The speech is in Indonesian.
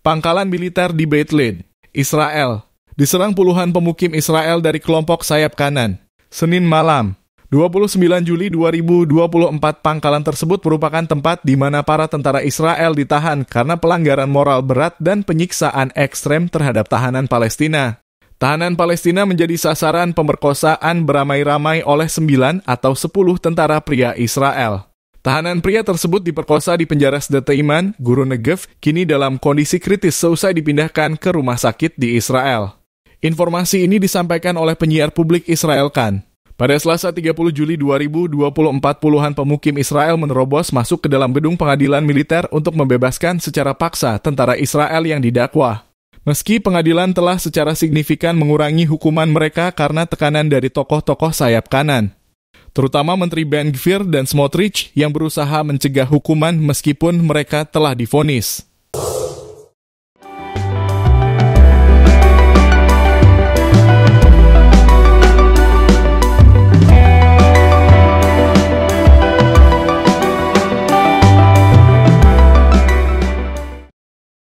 pangkalan militer di Beit Lid, Israel, diserang puluhan pemukim Israel dari kelompok sayap kanan. Senin malam, 29 Juli 2024 pangkalan tersebut merupakan tempat di mana para tentara Israel ditahan karena pelanggaran moral berat dan penyiksaan ekstrem terhadap tahanan Palestina. Tahanan Palestina menjadi sasaran pemerkosaan beramai-ramai oleh 9 atau 10 tentara pria Israel. Tahanan pria tersebut diperkosa di penjara Iman, Guru Negev, kini dalam kondisi kritis seusai dipindahkan ke rumah sakit di Israel. Informasi ini disampaikan oleh penyiar publik Israel Kan. Pada Selasa 30 Juli 2024 puluhan pemukim Israel menerobos masuk ke dalam gedung pengadilan militer untuk membebaskan secara paksa tentara Israel yang didakwa. Meski pengadilan telah secara signifikan mengurangi hukuman mereka karena tekanan dari tokoh-tokoh sayap kanan terutama Menteri Ben Gvir dan Smotrich yang berusaha mencegah hukuman meskipun mereka telah difonis.